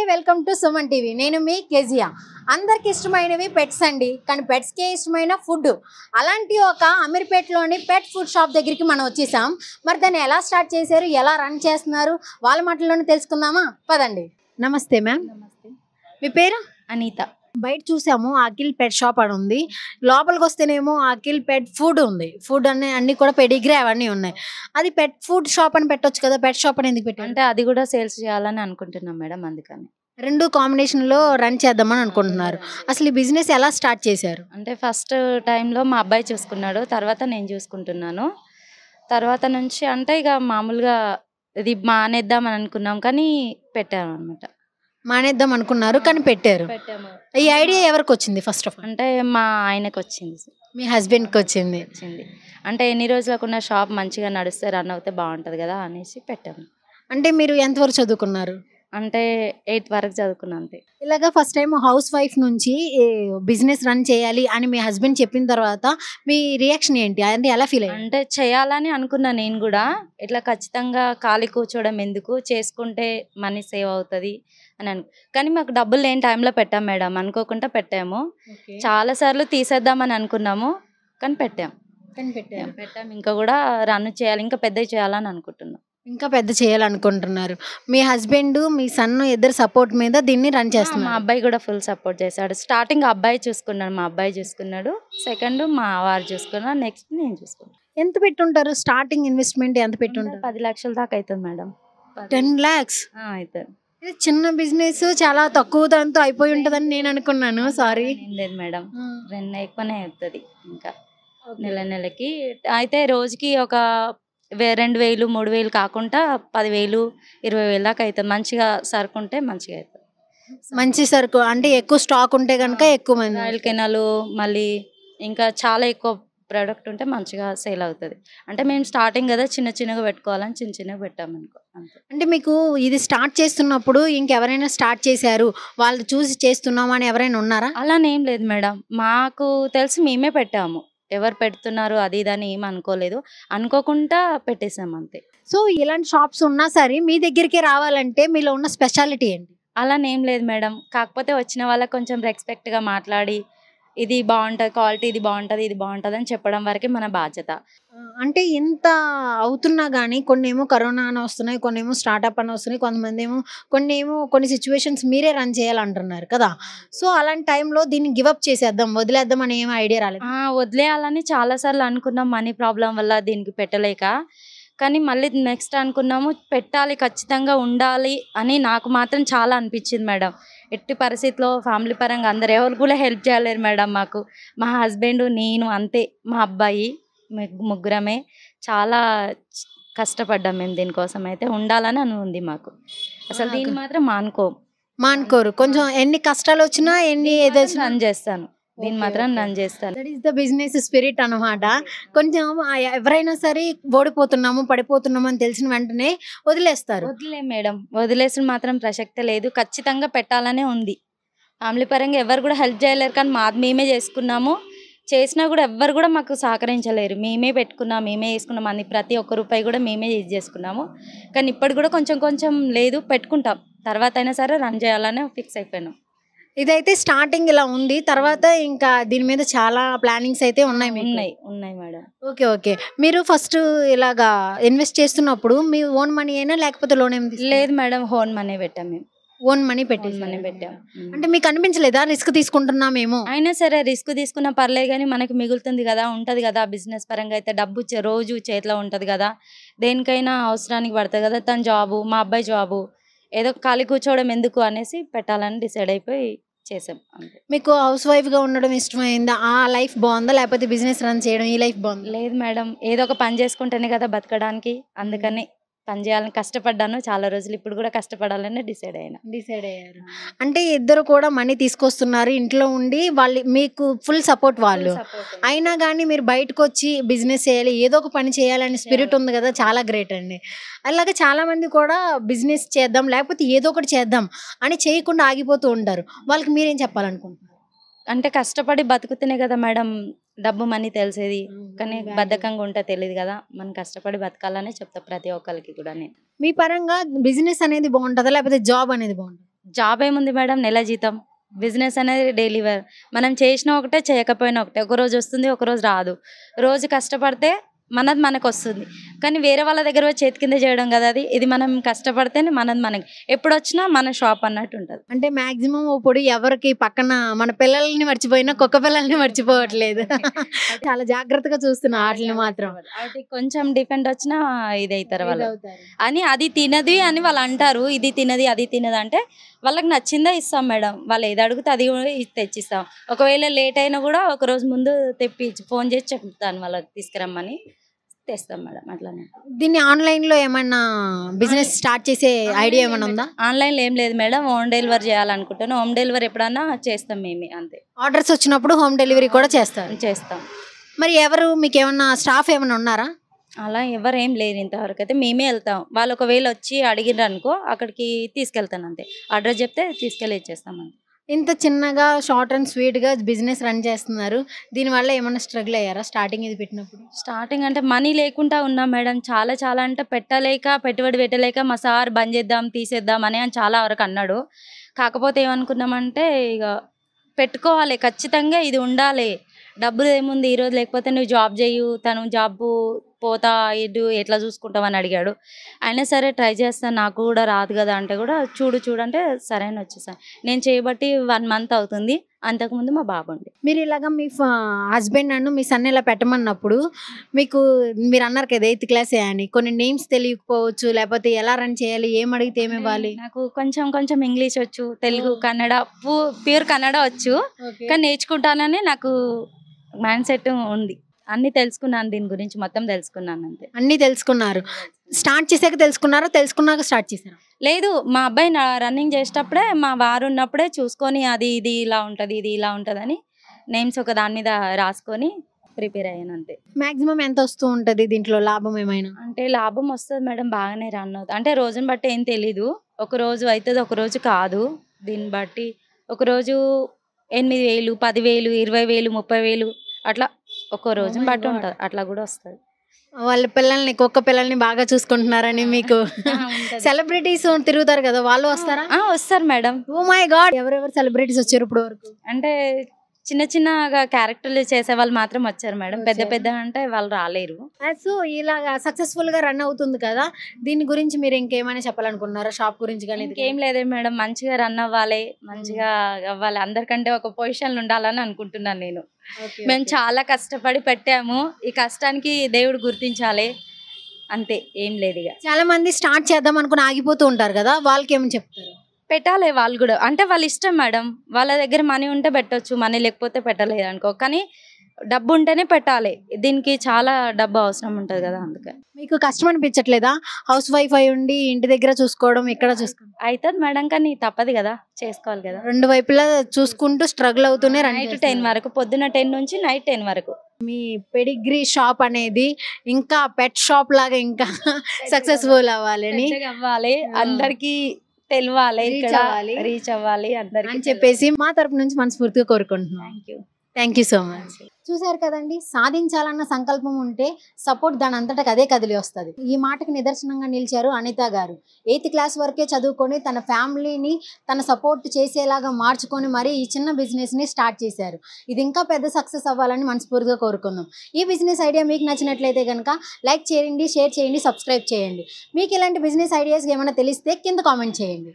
అందరికీ welcome to Suman TV నేను మీ కేజియా అందరికి ఇష్టమైనవి పెట్స్ అండి కానీ పెట్స్కే ఇష్టమైన ఫుడ్ అలాంటి ఒక అమీర్పేటలోని పెట్ ఫుడ్ షాప్ దగ్గరికి మనం వచ్చేసాం మరి దాన్ని ఎలా స్టార్ట్ చేశారు ఎలా రన్ చేస్తున్నారు వాళ్ళ మాటల్లోనే తెలుసుకుందామా పదండి నమస్తే మ్యామ్ నమస్తే మీ పేరు అనిత బయట చూసాము అఖిల్ పెట్ షాప్ అని ఉంది లోపలికి వస్తేనేమో అఖిల్ పెట్ ఫుడ్ ఉంది ఫుడ్ అనే అన్ని కూడా పెడిగ్రే అవన్నీ ఉన్నాయి అది పెట్ ఫుడ్ షాప్ అని పెట్టొచ్చు కదా పెట్ షాప్ అని ఎందుకు పెట్టి అంటే అది కూడా సేల్స్ చేయాలని అనుకుంటున్నాం మేడం అందుకని రెండు కాంబినేషన్లో రన్ చేద్దామని అనుకుంటున్నారు అసలు ఈ బిజినెస్ ఎలా స్టార్ట్ చేశారు అంటే ఫస్ట్ టైంలో మా అబ్బాయి చూసుకున్నాడు తర్వాత నేను చూసుకుంటున్నాను తర్వాత నుంచి అంటే ఇక మామూలుగా ఇది మానేద్దామని అనుకున్నాం కానీ పెట్టాను అనమాట మానేద్దాం అనుకున్నారు కానీ పెట్టారు ఈ ఐడియా ఎవరికి వచ్చింది ఫస్ట్ ఆఫ్ ఆల్ అంటే మా ఆయనకు వచ్చింది మీ హస్బెండ్కి వచ్చింది వచ్చింది అంటే ఎన్ని రోజులకు ఉన్న షాప్ మంచిగా నడిస్తే రన్ అవుతే బాగుంటుంది కదా అనేసి పెట్టాము అంటే మీరు ఎంతవరకు చదువుకున్నారు అంటే ఎయిత్ వరకు చదువుకున్నా అంతే ఇలాగ ఫస్ట్ టైం హౌస్ వైఫ్ నుంచి బిజినెస్ రన్ చేయాలి అని మీ హస్బెండ్ చెప్పిన తర్వాత మీ రియాక్షన్ ఏంటి అంటే ఎలా ఫీల్ అయ్యింది అంటే చేయాలని అనుకున్నా నేను కూడా ఇట్లా ఖచ్చితంగా ఖాళీ కూర్చోవడం ఎందుకు చేసుకుంటే మనీ సేవ్ అవుతుంది అని అను కానీ మాకు డబ్బులు లేని టైంలో పెట్టాం మేడం అనుకోకుండా పెట్టాము చాలాసార్లు తీసేద్దామని అనుకున్నాము కానీ పెట్టాం పెట్టాము పెట్టాం పెట్టాం ఇంకా కూడా రన్ చేయాలి ఇంకా పెద్దవి చేయాలని అనుకుంటున్నాం ఇంకా పెద్ద చేయాలనుకుంటున్నారు మీ హస్బెండ్ మీ సన్ ఇద్దరు సపోర్ట్ మీద దీన్ని రన్ చేస్తున్నారు మా అబ్బాయి కూడా ఫుల్ సపోర్ట్ చేశాడు స్టార్టింగ్ అబ్బాయి చూసుకున్నాడు మా అబ్బాయి చూసుకున్నాడు సెకండ్ మా వారు చూసుకున్నాడు నెక్స్ట్ నేను చూసుకున్నాను ఎంత పెట్టుంటారు స్టార్టింగ్ ఇన్వెస్ట్మెంట్ ఎంత పెట్టుంటారు పది లక్షల దాకా అవుతుంది మేడం టెన్ లాక్స్ అవుతుంది చిన్న బిజినెస్ చాలా తక్కువ దాంతో అయిపోయి ఉంటుందని నేను అనుకున్నాను సారీ లేదు మేడం రెండు ఎక్కువనే అవుతుంది ఇంకా నెల నెలకి అయితే రోజుకి ఒక రెండు వేలు మూడు వేలు కాకుండా పదివేలు ఇరవై వేలు దాకా అవుతుంది మంచిగా సరుకు ఉంటే మంచిగా అవుతుంది మంచి సరుకు అంటే ఎక్కువ స్టాక్ ఉంటే కనుక ఎక్కువ మంది ఆయిల్ కెనాలు మళ్ళీ ఇంకా చాలా ఎక్కువ ప్రోడక్ట్ ఉంటే మంచిగా సేల్ అవుతుంది అంటే మేము స్టార్టింగ్ కదా చిన్న చిన్నగా పెట్టుకోవాలని చిన్న చిన్నగా పెట్టాము అనుకో అంటే మీకు ఇది స్టార్ట్ చేస్తున్నప్పుడు ఇంకెవరైనా స్టార్ట్ చేశారు వాళ్ళు చూసి చేస్తున్నామని ఎవరైనా ఉన్నారా అలానేం లేదు మేడం మాకు తెలిసి మేమే పెట్టాము ఎవరు పెడుతున్నారు అది అని ఏం అనుకోలేదు అనుకోకుండా పెట్టేసాం అంతే సో ఇలాంటి షాప్స్ ఉన్నా సరే మీ దగ్గరికి రావాలంటే మీలో ఉన్న స్పెషాలిటీ ఏంటి అలానేం లేదు మేడం కాకపోతే వచ్చిన వాళ్ళకి కొంచెం రెస్పెక్ట్గా మాట్లాడి ఇది బాగుంటుంది క్వాలిటీ ఇది బాగుంటుంది ఇది బాగుంటుంది అని చెప్పడం వరకే మన బాధ్యత అంటే ఇంత అవుతున్నా కానీ కొన్ని ఏమో కరోనా అని వస్తున్నాయి కొన్ని ఏమో స్టార్ట్అప్ అని వస్తున్నాయి కొంతమంది ఏమో కొన్ని ఏమో కొన్ని సిచ్యువేషన్స్ మీరే రన్ చేయాలంటున్నారు కదా సో అలాంటి టైంలో దీన్ని గివప్ చేసేద్దాం వదిలేద్దాం అని ఏమో ఐడియా రాలేదు వదిలేయాలని చాలాసార్లు అనుకున్నాం మనీ ప్రాబ్లం వల్ల దీనికి పెట్టలేక కానీ మళ్ళీ నెక్స్ట్ అనుకున్నాము పెట్టాలి ఖచ్చితంగా ఉండాలి అని నాకు మాత్రం చాలా అనిపించింది మేడం ఎట్టి పరిస్థితిలో ఫ్యామిలీ పరంగా అందరు ఎవరు కూడా హెల్ప్ చేయలేరు మేడం మాకు మా హస్బెండ్ నేను అంతే మా అబ్బాయి ముగ్గురమే చాలా కష్టపడ్డాం మేము దీనికోసం అయితే ఉండాలని అని ఉంది మాకు అసలు దీన్ని మాత్రం మానుకో మానుకోరు కొంచెం ఎన్ని కష్టాలు వచ్చినా ఎన్ని ఏదో చేస్తాను దీన్ని మాత్రం నన్ను చేస్తాను that is the business spirit అనమాట కొంచెం ఎవరైనా సరే ఓడిపోతున్నాము పడిపోతున్నాము అని తెలిసిన వెంటనే వదిలేస్తారు వదిలే మేడం వదిలేసిన మాత్రం ప్రసక్తే లేదు ఖచ్చితంగా పెట్టాలనే ఉంది ఫ్యామిలీ పరంగా ఎవరు కూడా హెల్ప్ చేయలేరు కానీ మాది మేమే చేసుకున్నాము చేసినా కూడా ఎవ్వరు కూడా మాకు సహకరించలేరు మేమే పెట్టుకున్నాం మేమే వేసుకున్నాం అన్ని ప్రతి ఒక్క రూపాయి కూడా మేమే యూజ్ చేసుకున్నాము కానీ ఇప్పుడు కూడా కొంచెం కొంచెం లేదు పెట్టుకుంటాం తర్వాత అయినా సరే రన్ చేయాలని ఫిక్స్ అయిపోయినాం ఇదైతే స్టార్టింగ్ ఇలా ఉంది తర్వాత ఇంకా దీని మీద చాలా ప్లానింగ్స్ అయితే ఉన్నాయి ఉన్నాయి ఉన్నాయి మేడం ఓకే ఓకే మీరు ఫస్ట్ ఇలాగా ఇన్వెస్ట్ చేస్తున్నప్పుడు మీ ఓన్ మనీ అయినా లేకపోతే లోన్ ఏమి లేదు మేడం హోన్ మనీ పెట్టాం మేము ఓన్ మనీ పెట్టి మనీ పెట్టాం అంటే మీకు అనిపించలేదా రిస్క్ మేము అయినా సరే రిస్క్ తీసుకున్నా పర్లేదు కానీ మనకి మిగులుతుంది కదా ఉంటుంది కదా బిజినెస్ పరంగా అయితే డబ్బు రోజు చేతిలో ఉంటుంది కదా దేనికైనా అవసరానికి పడుతుంది కదా తన జాబు మా అబ్బాయి జాబు ఏదో ఖాళీ కూర్చోవడం ఎందుకు అనేసి పెట్టాలని డిసైడ్ అయిపోయి చేసాం మీకు హౌస్ వైఫ్గా ఉండడం ఇష్టమైందా ఆ లైఫ్ బాగుందా లేకపోతే బిజినెస్ రన్ చేయడం ఈ లైఫ్ బాగుంది లేదు మేడం ఏదో ఒక పని చేసుకుంటేనే కదా బతకడానికి అందుకని పని చేయాలని కష్టపడ్డాను చాలా రోజులు ఇప్పుడు కూడా కష్టపడాలని డిసైడ్ అయినా డిసైడ్ అయ్యారు అంటే ఇద్దరు కూడా మనీ తీసుకొస్తున్నారు ఇంట్లో ఉండి వాళ్ళు మీకు ఫుల్ సపోర్ట్ వాళ్ళు అయినా కానీ మీరు బయటకు వచ్చి బిజినెస్ చేయాలి ఏదో ఒక పని చేయాలని స్పిరిట్ ఉంది కదా చాలా గ్రేట్ అండి అలాగే చాలామంది కూడా బిజినెస్ చేద్దాం లేకపోతే ఏదో ఒకటి చేద్దాం అని చేయకుండా ఆగిపోతూ ఉంటారు వాళ్ళకి మీరేం చెప్పాలనుకుంటున్నారు అంటే కష్టపడి బతుకుతూనే కదా మేడం డబ్బు మనీ తెలిసేది కానీ బద్ధకంగా ఉంటా తెలియదు కదా మనం కష్టపడి బతకాలనే చెప్తా ప్రతి ఒక్కరికి కూడా నేను మీ పరంగా బిజినెస్ అనేది బాగుంటుందా లేకపోతే జాబ్ అనేది బాగుంటుంది జాబ్ ఏముంది మేడం నెల జీతం బిజినెస్ అనేది డైలీ వేర్ మనం చేసిన ఒకటే చేయకపోయినా ఒకటే ఒక రోజు వస్తుంది ఒక రోజు రాదు రోజు కష్టపడితే మనది మనకు వస్తుంది కానీ వేరే వాళ్ళ దగ్గర చేతి కింద చేయడం కదా అది ఇది మనం కష్టపడితేనే మనది మనకి ఎప్పుడు వచ్చినా మన షాప్ అన్నట్టు ఉంటుంది అంటే మాక్సిమం ఇప్పుడు ఎవరికి పక్కన మన పిల్లల్ని మర్చిపోయినా కుక్క పిల్లల్ని మర్చిపోవట్లేదు చాలా జాగ్రత్తగా చూస్తున్నా వాటిని మాత్రం అది కొంచెం డిపెండ్ వచ్చినా ఇది అవుతారు వాళ్ళు అని అది తినది అని వాళ్ళు అంటారు ఇది తినది అది తినది అంటే వాళ్ళకి నచ్చిందా ఇస్తాం మేడం వాళ్ళు ఏది అడిగితే అది తెచ్చిస్తాం ఒకవేళ లేట్ అయినా కూడా ఒక రోజు ముందు తెప్పించి ఫోన్ చేసి చెప్తాను వాళ్ళకి తీసుకురమ్మని తెస్తాం మేడం అట్లానే దీన్ని ఆన్లైన్లో ఏమన్నా బిజినెస్ స్టార్ట్ చేసే ఐడియా ఏమైనా ఉందా ఆన్లైన్లో ఏం లేదు మేడం హోమ్ డెలివరీ చేయాలనుకుంటాను హోమ్ డెలివరీ ఎప్పుడన్నా చేస్తాం మేమే అంతే ఆర్డర్స్ వచ్చినప్పుడు హోమ్ డెలివరీ కూడా చేస్తాం చేస్తాం మరి ఎవరు మీకు ఏమన్నా స్టాఫ్ ఏమైనా ఉన్నారా అలా ఎవరేం లేరు ఇంతవరకు అయితే మేమే వెళ్తాం వాళ్ళు ఒకవేళ వచ్చి అడిగినారు అనుకో అక్కడికి తీసుకెళ్తాను అంతే అడ్రస్ చెప్తే తీసుకెళ్ళి ఇచ్చేస్తాం ఇంత చిన్నగా షార్ట్ అండ్ స్వీట్గా బిజినెస్ రన్ చేస్తున్నారు దీనివల్ల ఏమైనా స్ట్రగుల్ అయ్యారా స్టార్టింగ్ ఇది పెట్టినప్పుడు స్టార్టింగ్ అంటే మనీ లేకుండా ఉన్నాం మేడం చాలా చాలా అంటే పెట్టలేక పెట్టుబడి పెట్టలేక మా సార్ బంద్ చేద్దాం తీసేద్దాం అని అని చాలా వరకు అన్నాడు కాకపోతే ఏమనుకున్నామంటే ఇక పెట్టుకోవాలి ఖచ్చితంగా ఇది ఉండాలి డబ్బులు ఏముంది ఈరోజు లేకపోతే నువ్వు జాబ్ చేయు తను జాబ్ పోతా ఇటు ఎట్లా చూసుకుంటామని అడిగాడు అయినా సరే ట్రై చేస్తాను నాకు కూడా రాదు కదా అంటే కూడా చూడు చూడంటే సరే అని వచ్చేసాను నేను చేయబట్టి వన్ మంత్ అవుతుంది అంతకుముందు మా బాబు మీరు ఇలాగ మీ హస్బెండ్ అన్ను మీ సన్ ఇలా పెట్టమన్నప్పుడు మీకు మీరు అన్నారు కదా ఎయిత్ క్లాస్ అని కొన్ని నేమ్స్ తెలియకపోవచ్చు లేకపోతే ఎలా రన్ చేయాలి ఏం అడిగితే ఏమి ఇవ్వాలి నాకు కొంచెం కొంచెం ఇంగ్లీష్ వచ్చు తెలుగు కన్నడ ప్యూర్ కన్నడ వచ్చు కానీ నేర్చుకుంటానని నాకు మైండ్ సెట్ ఉంది అన్ని తెలుసుకున్నాను దీని గురించి మొత్తం తెలుసుకున్నాను అంతే అన్ని తెలుసుకున్నారు స్టార్ట్ చేసాక తెలుసుకున్నారో తెలుసుకున్నాక స్టార్ట్ చేశారు లేదు మా అబ్బాయి రన్నింగ్ చేసేటప్పుడే మా వారు ఉన్నప్పుడే చూసుకొని అది ఇది ఇలా ఉంటుంది ఇది ఇలా ఉంటుందని నేమ్స్ ఒక దాని మీద రాసుకొని ప్రిపేర్ అయ్యాను అంతే మాక్సిమం ఎంత వస్తూ ఉంటుంది దీంట్లో లాభం ఏమైనా అంటే లాభం వస్తుంది మేడం బాగానే రన్ అవుతుంది అంటే రోజుని బట్టి ఏం తెలీదు ఒక రోజు అవుతుంది ఒక రోజు కాదు దీన్ని బట్టి ఒకరోజు ఎనిమిది వేలు పదివేలు ఇరవై వేలు ముప్పై వేలు అట్లా ఒక్కో రోజు బట్ ఉంటుంది అట్లా కూడా వస్తుంది వాళ్ళ పిల్లల్ని కుక్క పిల్లల్ని బాగా చూసుకుంటున్నారని మీకు సెలబ్రిటీస్ తిరుగుతారు కదా వాళ్ళు వస్తారా వస్తారు మేడం ఓ మై గాడ్ ఎవరెవరు సెలబ్రిటీస్ వచ్చారు ఇప్పుడు వరకు అంటే చిన్న చిన్నగా క్యారెక్టర్లు చేసే వాళ్ళు మాత్రం వచ్చారు మేడం పెద్ద పెద్ద అంటే వాళ్ళు రాలేరు సో ఇలాగా సక్సెస్ఫుల్ గా రన్ అవుతుంది కదా దీని గురించి మీరు ఇంకేమైనా చెప్పాలనుకున్నారా షాప్ గురించి కానీ ఇంకేం లేదే మేడం మంచిగా రన్ అవ్వాలి మంచిగా అవ్వాలి అందరికంటే ఒక పొజిషన్ ఉండాలని అనుకుంటున్నాను నేను మేము చాలా కష్టపడి పెట్టాము ఈ కష్టానికి దేవుడు గుర్తించాలి అంతే ఏం లేదు చాలా మంది స్టార్ట్ చేద్దాం అనుకుని ఆగిపోతూ ఉంటారు కదా వాళ్ళకి ఏమని చెప్తారు పెట్టాలి వాళ్ళు కూడా అంటే వాళ్ళ ఇష్టం మేడం వాళ్ళ దగ్గర మనీ ఉంటే పెట్టచ్చు మనీ లేకపోతే పెట్టలేదు అనుకో కానీ డబ్బు ఉంటేనే పెట్టాలి దీనికి చాలా డబ్బు అవసరం ఉంటుంది కదా అందుకే మీకు కష్టం అనిపించట్లేదా హౌస్ వైఫ్ అయి ఉండి ఇంటి దగ్గర చూసుకోవడం ఇక్కడ చూసుకోవడం అవుతుంది మేడం కానీ తప్పదు కదా చేసుకోవాలి కదా రెండు వైపులా చూసుకుంటూ స్ట్రగుల్ అవుతూనే నైట్ టెన్ వరకు పొద్దున టెన్ నుంచి నైట్ టెన్ వరకు మీ పెడిగ్రీ షాప్ అనేది ఇంకా పెట్ షాప్ లాగా ఇంకా సక్సెస్ఫుల్ అవ్వాలి అవ్వాలి అందరికీ తెలియాలి రీచ్ అవ్వాలి అందరికి అని చెప్పేసి మా తరపు నుంచి మనస్ఫూర్తిగా కోరుకుంటున్నాం thank you thank you so much చూశారు కదండి సాధించాలన్న సంకల్పం ఉంటే సపోర్ట్ దాని అంతటా అదే కదిలి వస్తుంది ఈ మాటకి నిదర్శనంగా నిలిచారు అనిత గారు ఎయిత్ క్లాస్ వరకే చదువుకొని తన ఫ్యామిలీని తన సపోర్ట్ చేసేలాగా మార్చుకొని మరీ ఈ చిన్న బిజినెస్ని స్టార్ట్ చేశారు ఇది ఇంకా పెద్ద సక్సెస్ అవ్వాలని మనస్ఫూర్తిగా కోరుకుందాం ఈ బిజినెస్ ఐడియా మీకు నచ్చినట్లయితే కనుక లైక్ చేయండి షేర్ చేయండి సబ్స్క్రైబ్ చేయండి మీకు ఇలాంటి బిజినెస్ ఐడియాస్ ఏమైనా తెలిస్తే కింద కామెంట్ చేయండి